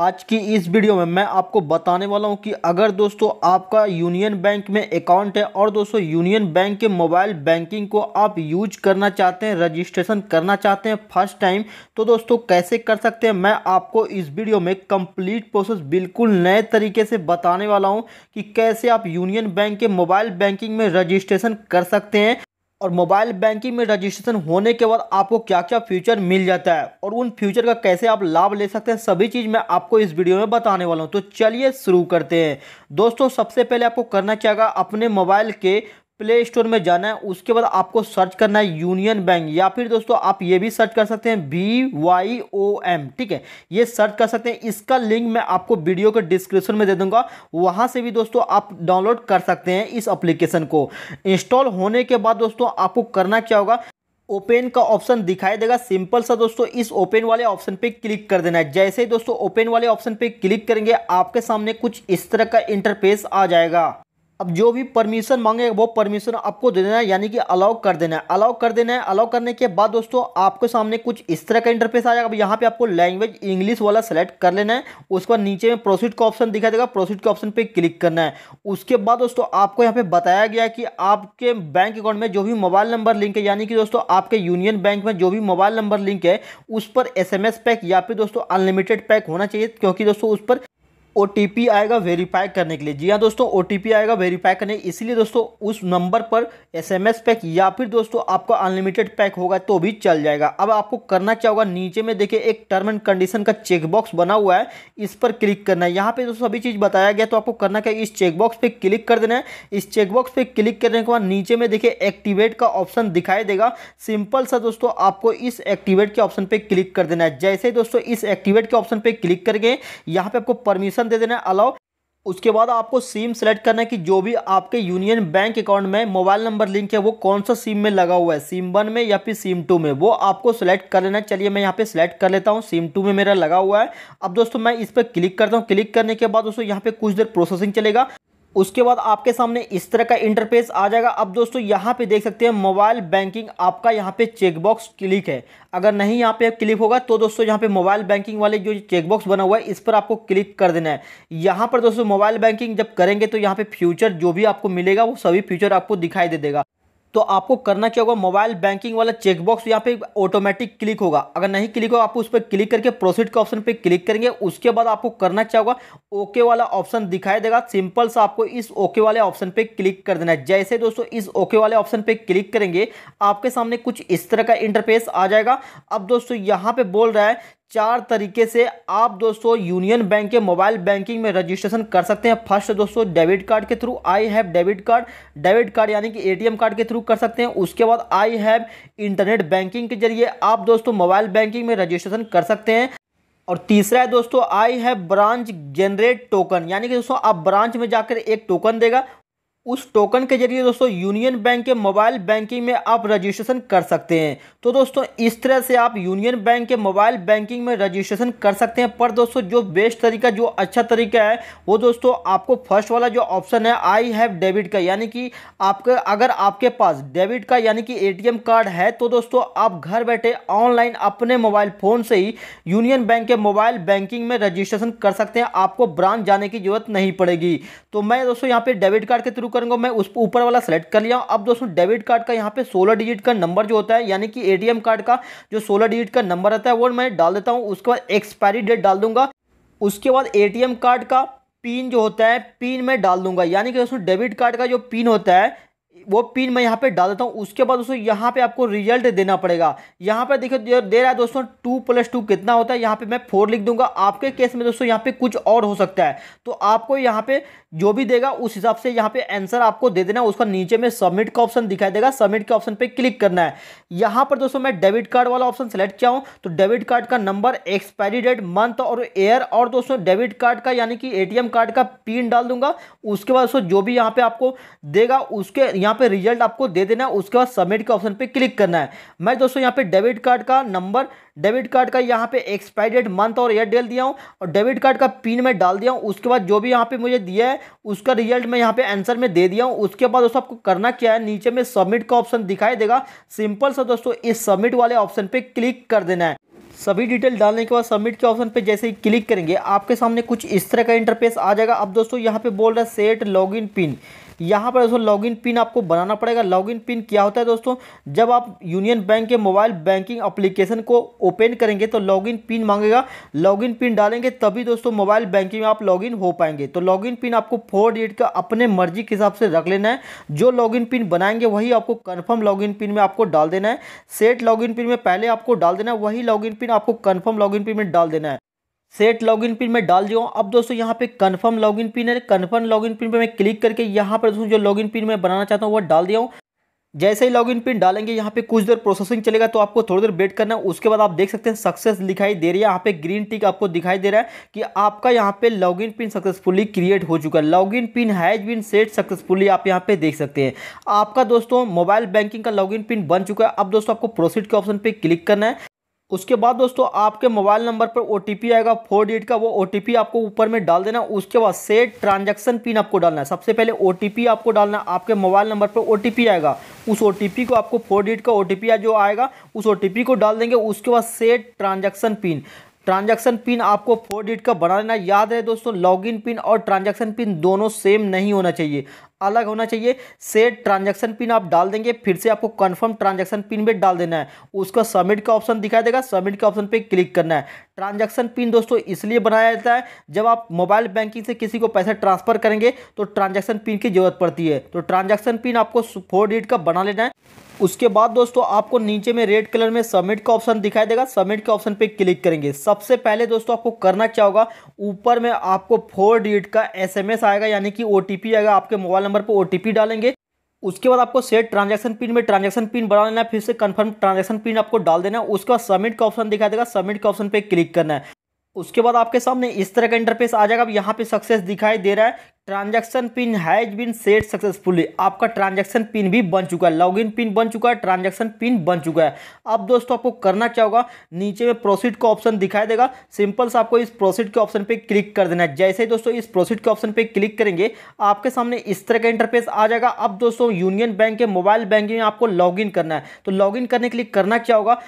आज की इस वीडियो में मैं आपको बताने वाला हूं कि अगर दोस्तों आपका यूनियन बैंक में अकाउंट है और दोस्तों यूनियन बैंक के मोबाइल बैंकिंग को आप यूज करना चाहते हैं रजिस्ट्रेशन करना चाहते हैं फर्स्ट टाइम तो दोस्तों कैसे कर सकते हैं मैं आपको इस वीडियो में कंप्लीट प्रोसेस बिल्कुल नए तरीके से बताने वाला हूँ कि कैसे आप यूनियन बैंक के मोबाइल बैंकिंग में रजिस्ट्रेशन कर सकते हैं और मोबाइल बैंकिंग में रजिस्ट्रेशन होने के बाद आपको क्या क्या फ्यूचर मिल जाता है और उन फ्यूचर का कैसे आप लाभ ले सकते हैं सभी चीज़ मैं आपको इस वीडियो में बताने वाला हूँ तो चलिए शुरू करते हैं दोस्तों सबसे पहले आपको करना क्या अपने मोबाइल के प्ले स्टोर में जाना है उसके बाद आपको सर्च करना है यूनियन बैंक या फिर दोस्तों आप ये भी सर्च कर सकते हैं बी वाई ओ एम ठीक है ये सर्च कर सकते हैं इसका लिंक मैं आपको वीडियो के डिस्क्रिप्शन में दे दूंगा वहां से भी दोस्तों आप डाउनलोड कर सकते हैं इस एप्लीकेशन को इंस्टॉल होने के बाद दोस्तों आपको करना क्या होगा ओपन का ऑप्शन दिखाई देगा सिंपल सा दोस्तों इस ओपन वाले ऑप्शन पे क्लिक कर देना है जैसे ही दोस्तों ओपन वाले ऑप्शन पे क्लिक करेंगे आपके सामने कुछ इस तरह का इंटरफेस आ जाएगा अब जो भी परमिशन मांगे वो परमिशन आपको दे देना है यानी कि अलाउ कर देना है अलाउ कर देना है अलाउ करने के बाद दोस्तों आपके सामने कुछ इस तरह का इंटरफेस आ जाएगा अब यहाँ पे आपको लैंग्वेज इंग्लिश वाला सेलेक्ट कर लेना है उसके बाद नीचे में प्रोसीड का ऑप्शन दिखाई देगा प्रोसीड के ऑप्शन पर क्लिक करना है उसके बाद दोस्तों आपको यहाँ पे बताया गया कि आपके बैंक अकाउंट में जो भी मोबाइल नंबर लिंक है यानी कि दोस्तों आपके यूनियन बैंक में जो भी मोबाइल नंबर लिंक है उस पर एस पैक या फिर दोस्तों अनलिमिटेड पैक होना चाहिए क्योंकि दोस्तों उस पर ओ आएगा वेरीफाई करने के लिए जी हाँ दोस्तों ओ आएगा वेरीफाई करने इसलिए दोस्तों उस नंबर पर एसएमएस पैक या फिर दोस्तों आपका अनलिमिटेड पैक होगा तो भी चल जाएगा अब आपको करना क्या होगा नीचे में देखिए एक टर्म एंड कंडीशन का चेकबॉक्स बना हुआ है इस पर क्लिक करना है यहाँ पे दोस्तों सभी चीज़ बताया गया तो आपको करना क्या इस चेकबॉक्स पर क्लिक कर देना है इस चेकबॉक्स पर क्लिक करने के बाद नीचे में देखिए एक्टिवेट का ऑप्शन दिखाई देगा सिंपल सा दोस्तों आपको इस एक्टिवेट के ऑप्शन पर क्लिक कर देना है जैसे दोस्तों इस एक्टिवेट के ऑप्शन पर क्लिक करके यहाँ पर आपको परमिशन ऑप्शन दे देना अलाउ उसके बाद आपको सिम सेलेक्ट करना है कि जो भी आपके यूनियन बैंक अकाउंट में मोबाइल नंबर लिंक है वो कौन सा सिम में लगा हुआ है सिम वन में या फिर सिम टू में वो आपको सेलेक्ट कर लेना चलिए मैं यहाँ पे सेलेक्ट कर लेता हूँ सिम टू में मेरा लगा हुआ है अब दोस्तों मैं इस पर क्लिक करता हूँ क्लिक करने के बाद दोस्तों यहाँ पे कुछ देर प्रोसेसिंग चलेगा उसके बाद आपके सामने इस तरह का इंटरफेस आ जाएगा अब दोस्तों यहाँ पे देख सकते हैं मोबाइल बैंकिंग आपका यहाँ पे चेकबॉक्स क्लिक है अगर नहीं यहाँ पे क्लिक होगा तो दोस्तों यहाँ पे मोबाइल बैंकिंग वाले जो चेकबॉक्स बना हुआ है इस पर आपको क्लिक कर देना है यहाँ पर दोस्तों मोबाइल बैंकिंग जब करेंगे तो यहाँ पे फ्यूचर जो भी आपको मिलेगा वो सभी फ्यूचर आपको दिखाई दे देगा तो आपको करना क्या होगा मोबाइल बैंकिंग वाला चेकबॉक्स यहाँ पे ऑटोमेटिक क्लिक होगा अगर नहीं क्लिक होगा आपको उस पर क्लिक करके प्रोसीड के ऑप्शन पे क्लिक करेंगे उसके बाद आपको करना क्या होगा ओके वाला ऑप्शन दिखाई देगा सिंपल सा आपको इस ओके वाले ऑप्शन पे क्लिक कर देना है जैसे दोस्तों इस ओके वाले ऑप्शन पे क्लिक करेंगे आपके सामने कुछ इस तरह का इंटरफेस आ जाएगा अब दोस्तों यहाँ पे बोल रहा है चार तरीके से आप दोस्तों यूनियन बैंक के मोबाइल बैंकिंग में रजिस्ट्रेशन कर सकते हैं फर्स्ट दोस्तों डेबिट कार्ड के through I have debit card debit card यानी कि एटीएम कार्ड के थ्रू कर सकते हैं उसके बाद आई हैव इंटरनेट बैंकिंग के जरिए आप दोस्तों मोबाइल बैंकिंग में रजिस्ट्रेशन कर सकते हैं और तीसरा है दोस्तों आई है ब्रांच जनरेट टोकन यानी कि दोस्तों आप ब्रांच में जाकर एक टोकन देगा उस टोकन के जरिए दोस्तों यूनियन बैंक के मोबाइल बैंकिंग में आप रजिस्ट्रेशन कर सकते हैं तो दोस्तों इस तरह से आप यूनियन बैंक के मोबाइल बैंकिंग में रजिस्ट्रेशन कर सकते हैं पर दोस्तों जो बेस्ट तरीका जो अच्छा तरीका है वो दोस्तों आपको फर्स्ट वाला जो ऑप्शन है आई हैव डेबिट का यानी कि आपके अगर आपके पास डेबिट का यानी कि ए कार्ड है तो दोस्तों आप घर बैठे ऑनलाइन अपने मोबाइल फ़ोन से ही यूनियन बैंक के मोबाइल बैंकिंग में रजिस्ट्रेशन कर सकते हैं आपको ब्रांच जाने की जरूरत नहीं पड़ेगी तो मैं दोस्तों यहाँ पर डेबिट कार्ड के थ्रू करूंगा मैं उस ऊपर वाला सेलेक्ट कर लिया अब दोस्तों डेबिट कार्ड का यहाँ पे सोलह डिजिट का नंबर जो होता है यानी कि एटीएम कार्ड का जो सोलह डिजिट का नंबर रहता है वो मैं डाल देता हूँ उसके बाद एक्सपायरी डेट डाल दूंगा उसके बाद ए कार्ड का पिन जो होता है पिन मैं डाल दूंगा यानी कि दोस्तों डेबिट कार्ड का जो पिन होता है वो पिन मैं यहाँ पे डाल देता हूँ उसके बाद दोस्तों यहाँ पे आपको रिजल्ट देना पड़ेगा यहाँ पे देखिए दे रहा है दोस्तों टू प्लस टू कितना होता है यहाँ पे मैं फोर लिख दूंगा आपके केस में दोस्तों यहाँ पे कुछ और हो सकता है तो आपको यहाँ पे जो भी देगा उस हिसाब से यहाँ पे आंसर आपको दे देना उसका नीचे में सबमिट का ऑप्शन दिखाई देगा सबमिट के ऑप्शन पर क्लिक करना है यहाँ पर दोस्तों मैं डेबिट कार्ड वाला ऑप्शन सेलेक्ट किया हूँ तो डेबिट कार्ड का नंबर एक्सपायरी डेट मंथ और एयर और दोस्तों डेबिट कार्ड का यानी कि ए कार्ड का पिन डाल दूंगा उसके बाद दोस्तों जो भी यहाँ पे आपको देगा उसके यहाँ यहाँ पे रिजल्ट आपको दे देना है उसके बाद सबमिट के ऑप्शन पे क्लिक करना है मैं दोस्तों यहाँ पे डेबिट कार्ड का नंबर डेबिट कार्ड का यहाँ पे एक्सपायरी डेट मंथ और ईयर डेल दिया हूँ और डेबिट कार्ड का पिन मैं डाल दिया हूँ उसके बाद जो भी यहाँ पे मुझे दिया है उसका रिजल्ट मैं यहाँ पे आंसर में दे दिया हूँ उसके बाद दोस्तों आपको करना क्या है नीचे में सबमिट का ऑप्शन दिखाई देगा सिंपल सा दोस्तों इस सबमिट वाले ऑप्शन पर क्लिक कर देना है सभी डिटेल डालने के बाद सबमिट के ऑप्शन पे जैसे ही क्लिक करेंगे आपके सामने कुछ इस तरह का इंटरफेस आ जाएगा अब दोस्तों यहाँ पे बोल रहा है सेट लॉगिन पिन यहाँ पर दोस्तों लॉगिन पिन आपको बनाना पड़ेगा लॉगिन पिन क्या होता है दोस्तों जब आप यूनियन बैंक के मोबाइल बैंकिंग अप्लीकेशन को ओपन करेंगे तो लॉगिन पिन मांगेगा लॉगिन पिन डालेंगे तभी दोस्तों मोबाइल बैंकिंग में आप लॉगिन हो पाएंगे तो लॉगिन पिन आपको फोर डिजिट का अपने मर्जी के हिसाब से रख लेना है जो लॉगिन पिन बनाएंगे वही आपको कन्फर्म लॉगिन पिन में आपको डाल देना है सेट लॉगिन पिन में पहले आपको डाल देना है वही लॉगिन पिन आपको कन्फर्म लॉगिन पिन में डाल देना है सेट लॉगिन पिन में डाल दिया अब दोस्तों यहाँ पे कन्फर्म लॉगिन पिन है कन्फर्म लॉगिन पिन पे मैं क्लिक करके यहाँ पर दोस्तों जो लॉगिन पिन मैं बनाना चाहता हूँ वो डाल दिया हूँ जैसे ही लॉगिन पिन डालेंगे यहाँ पे कुछ देर प्रोसेसिंग चलेगा तो आपको थोड़ी देर वेट करना है उसके बाद आप देख सकते हैं सक्सेस दिखाई दे रही है यहाँ पे ग्रीन टिक आपको दिखाई दे रहा है कि आपका यहाँ पे लॉगिन पिन सक्सेसफुली क्रिएट हो चुका है login pin has been set successfully आप यहाँ पे देख सकते हैं आपका दोस्तों मोबाइल बैंकिंग का लॉगिन पिन बन चुका है अब दोस्तों आपको प्रोसीड के ऑप्शन पर क्लिक करना है उसके बाद दोस्तों आपके मोबाइल नंबर पर ओ आएगा फोर डिजिट का वो ओ आपको ऊपर में डाल देना उसके बाद सेट ट्रांजैक्शन पिन आपको डालना है सबसे पहले ओ आपको डालना है आपके मोबाइल नंबर पर ओ आएगा उस ओ को आपको फोर डिजिट का ओ जो आएगा उस ओ को डाल देंगे उसके बाद set transaction pin transaction pin आपको फोर डिजिट का बना लेना याद है दोस्तों लॉग पिन और ट्रांजेक्शन पिन दोनों सेम नहीं होना चाहिए अलग होना चाहिए सेट ट्रांजैक्शन पिन आप डाल देंगे फिर से आपको कंफर्म ट्रांजैक्शन पिन में डाल देना है उसको सबमिट का ऑप्शन दिखाई देगा सबमिट के ऑप्शन पे क्लिक करना है ट्रांजैक्शन पिन दोस्तों इसलिए बनाया जाता है जब आप मोबाइल बैंकिंग से किसी को पैसा ट्रांसफर करेंगे तो ट्रांजैक्शन पिन की जरूरत पड़ती है तो ट्रांजैक्शन पिन आपको फोर डिजिट का बना लेना है उसके बाद दोस्तों आपको नीचे में रेड कलर में सबमिट का ऑप्शन दिखाई देगा सबमिट के ऑप्शन पे क्लिक करेंगे सबसे पहले दोस्तों आपको करना क्या होगा ऊपर में आपको फोर डिजिट का एसएमएस आएगा यानी कि ओटीपी आएगा आपके मोबाइल नंबर पर ओटीपी डालेंगे उसके बाद आपको सेट ट्रांजेक्शन पिन में ट्रांजेक्शन पिन बना लेना है फिर से कंफर्म ट्रांजेक्शन पिन आपको डाल देना है उसके बाद सबमिट का ऑप्शन दिखाई देगा सबमिट का ऑप्शन पे क्लिक करना है उसके बाद आपके सामने इस तरह का इंटरफेस आ जाएगा अब यहाँ पे सक्सेस दिखाई दे रहा है transaction pin has been set successfully आपका ट्रांजैक्शन पिन भी बन चुका है लॉगिन पिन बन चुका है ट्रांजैक्शन पिन बन चुका है अब दोस्तों आपको करना क्या होगा नीचे में प्रोसीड का ऑप्शन दिखाई देगा सिंपल से आपको इस प्रोसीड के ऑप्शन पे क्लिक कर देना है जैसे ही दोस्तों इस प्रोसीड के ऑप्शन पे क्लिक करेंगे आपके सामने इस तरह का इंटरफेस आ जाएगा अब दोस्तों यूनियन बैंक के मोबाइल बैंकिंग में आपको लॉग करना है तो लॉग करने के लिए करना क्या होगा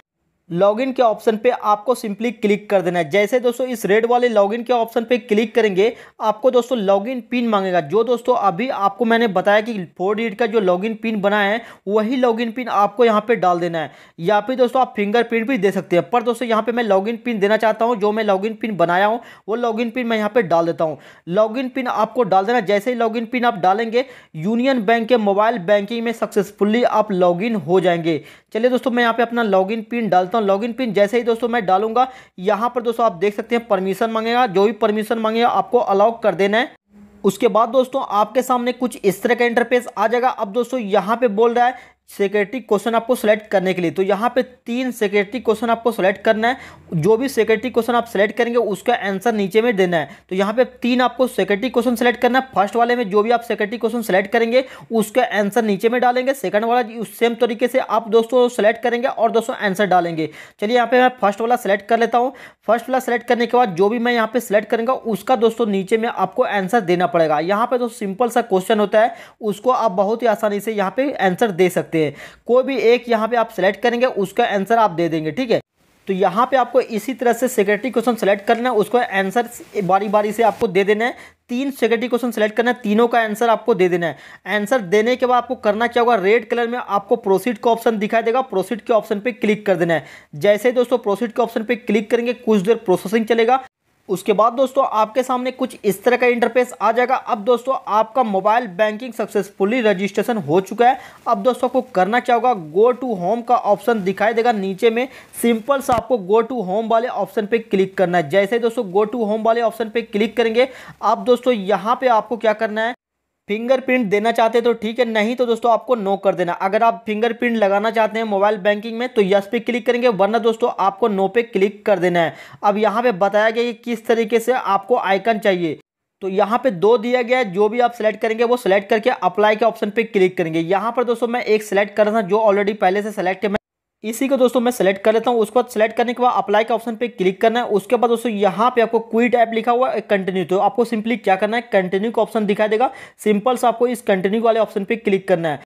लॉगिन के ऑप्शन पे आपको सिंपली क्लिक कर देना है जैसे दोस्तों इस रेड वाले लॉगिन के ऑप्शन पे क्लिक करेंगे आपको दोस्तों लॉगिन पिन मांगेगा जो दोस्तों अभी आपको मैंने बताया कि फोर डिजिट का जो लॉगिन पिन बनाया है वही लॉगिन पिन आपको यहाँ पे डाल देना है या फिर दोस्तों आप फिंगरप्रिंट भी दे सकते हैं पर दोस्तों यहाँ पर मैं लॉग पिन देना चाहता हूँ जो मैं लॉगिन पिन बनाया हूँ वो लॉगिन पिन मैं यहाँ पर डाल देता हूँ लॉगिन पिन आपको डाल देना जैसे ही लॉगिन पिन आप डालेंगे यूनियन बैंक के मोबाइल बैंकिंग में सक्सेसफुल्ली आप लॉग हो जाएंगे चलिए दोस्तों मैं यहाँ पर अपना लॉग पिन डालता करता हूँ लॉगिन पिन जैसे ही दोस्तों मैं डालूंगा यहाँ पर दोस्तों आप देख सकते हैं परमिशन मांगेगा जो भी परमिशन मांगेगा आपको अलाउ कर देना है उसके बाद दोस्तों आपके सामने कुछ इस तरह का इंटरफेस आ जाएगा अब दोस्तों यहाँ पे बोल रहा है सेक्रेटरी क्वेश्चन आपको सेलेक्ट करने के लिए तो यहाँ पे तीन सेक्रेटरी क्वेश्चन आपको सेलेक्ट करना है जो भी सेक्रेटरी क्वेश्चन आप सेलेक्ट करेंगे उसका आंसर नीचे में देना है तो यहाँ पे तीन आपको सेक्रेटरी क्वेश्चन सेलेक्ट करना है फर्स्ट वाले में जो भी आप सेक्रेटरी क्वेश्चन सेलेक्ट करेंगे उसका आंसर नीचे में डालेंगे सेकंड वाला उस सेम तरीके से आप दोस्तों सेलेक्ट करेंगे और दोस्तों आंसर डालेंगे चलिए यहाँ पे मैं फर्स्ट वाला सेलेक्ट कर लेता हूँ फर्स्ट वाला सेलेक्ट करने के बाद जो भी मैं यहाँ पे सेलेक्ट करूँगा उसका दोस्तों नीचे में आपको आंसर देना पड़ेगा यहाँ पे दोस्तों सिंपल सा क्वेश्चन होता है उसको आप बहुत ही आसानी से यहाँ पे आंसर दे सकते सकते हैं कोई भी एक यहाँ पे आप सेलेक्ट करेंगे उसका आंसर आप दे देंगे ठीक है तो यहाँ पे आपको इसी तरह से सेक्रेटरी क्वेश्चन सेलेक्ट करना है उसका आंसर बारी बारी से आपको दे देना है तीन सेक्रेटरी क्वेश्चन सेलेक्ट करना है तीनों का आंसर आपको दे देना है आंसर देने के बाद आपको करना क्या होगा रेड कलर में आपको प्रोसीड का ऑप्शन दिखाई देगा प्रोसीड के ऑप्शन पे क्लिक कर देना है जैसे दोस्तों प्रोसीड के ऑप्शन पे क्लिक करेंगे कुछ देर प्रोसेसिंग चलेगा उसके बाद दोस्तों आपके सामने कुछ इस तरह का इंटरफेस आ जाएगा अब दोस्तों आपका मोबाइल बैंकिंग सक्सेसफुली रजिस्ट्रेशन हो चुका है अब दोस्तों आपको करना क्या होगा गो टू होम का ऑप्शन दिखाई देगा नीचे में सिंपल सा आपको गो टू होम वाले ऑप्शन पे क्लिक करना है जैसे दोस्तों गो टू होम वाले ऑप्शन पे क्लिक करेंगे अब दोस्तों यहाँ पे आपको क्या करना है फिंगरप्रिंट देना चाहते हैं तो ठीक है नहीं तो दोस्तों आपको नो कर देना अगर आप फिंगरप्रिंट लगाना चाहते हैं मोबाइल बैंकिंग में तो यस पे क्लिक करेंगे वरना दोस्तों आपको नो पे क्लिक कर देना है अब यहाँ पे बताया गया कि किस तरीके से आपको आइकन चाहिए तो यहाँ पे दो दिया गया है जो भी आप सेलेक्ट करेंगे वो सेलेक्ट करके अप्लाई के ऑप्शन पे क्लिक करेंगे यहाँ पर दोस्तों मैं एक सेलेक्ट कर रहा था जो ऑलरेडी पहले से सेलेक्ट है इसी को दोस्तों मैं सेलेक्ट कर लेता हूँ उसके बाद सेलेक्ट करने के बाद अप्लाई के ऑप्शन पे क्लिक करना है उसके बाद दोस्तों यहाँ पे आपको क्विट ऐप लिखा हुआ है कंटिन्यू तो आपको सिंपली क्या करना है कंटिन्यू का ऑप्शन दिखाई देगा सिंपल से आपको इस कंटिन्यू वाले ऑप्शन पे क्लिक करना है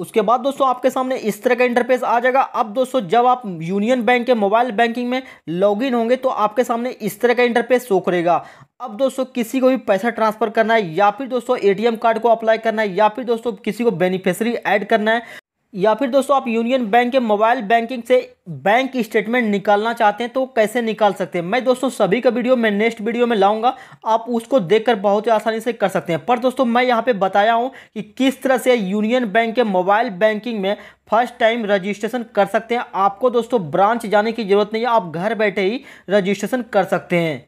उसके बाद दोस्तों आपके सामने इस तरह का इंटरफेस आ जाएगा अब दोस्तों जब आप यूनियन बैंक के मोबाइल बैंकिंग में लॉगिन होंगे तो आपके सामने इस तरह का इंटरफेस शो करेगा अब दोस्तों किसी को भी पैसा ट्रांसफर करना है या फिर दोस्तों एटीएम कार्ड को अप्लाई करना है या फिर दोस्तों किसी को बेनिफिशरी ऐड करना है या फिर दोस्तों आप यूनियन बैंक के मोबाइल बैंकिंग से बैंक स्टेटमेंट निकालना चाहते हैं तो कैसे निकाल सकते हैं मैं दोस्तों सभी का वीडियो मैं नेक्स्ट वीडियो में लाऊंगा आप उसको देखकर बहुत ही आसानी से कर सकते हैं पर दोस्तों मैं यहाँ पे बताया हूँ कि किस तरह से यूनियन बैंक के मोबाइल बैंकिंग में फर्स्ट टाइम रजिस्ट्रेशन कर सकते हैं आपको दोस्तों ब्रांच जाने की जरूरत नहीं है आप घर बैठे ही रजिस्ट्रेशन कर सकते हैं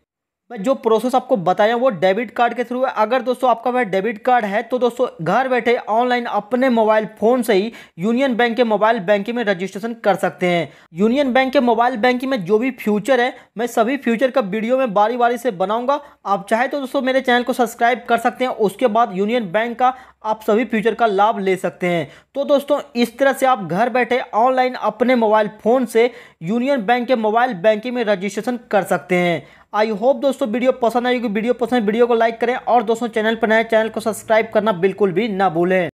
मैं जो प्रोसेस आपको बताया वो डेबिट कार्ड के थ्रू है अगर दोस्तों आपका वह डेबिट कार्ड है तो दोस्तों घर बैठे ऑनलाइन अपने मोबाइल फ़ोन से ही यूनियन बैंक के मोबाइल बैंकिंग में रजिस्ट्रेशन कर सकते हैं यूनियन बैंक के मोबाइल बैंकिंग में जो भी फ्यूचर है मैं सभी फ्यूचर का वीडियो में बारी बारी से बनाऊंगा आप चाहे तो दोस्तों मेरे चैनल को सब्सक्राइब कर सकते हैं उसके बाद यूनियन बैंक का आप सभी फ्यूचर का लाभ ले सकते हैं तो दोस्तों इस तरह से आप घर बैठे ऑनलाइन अपने मोबाइल फ़ोन से यूनियन बैंक के मोबाइल बैंकिंग में रजिस्ट्रेशन कर सकते हैं आई होप दोस्तों वीडियो पसंद आएगी वीडियो पसंद वीडियो को लाइक करें और दोस्तों चैनल पर नए चैनल को सब्सक्राइब करना बिल्कुल भी ना भूलें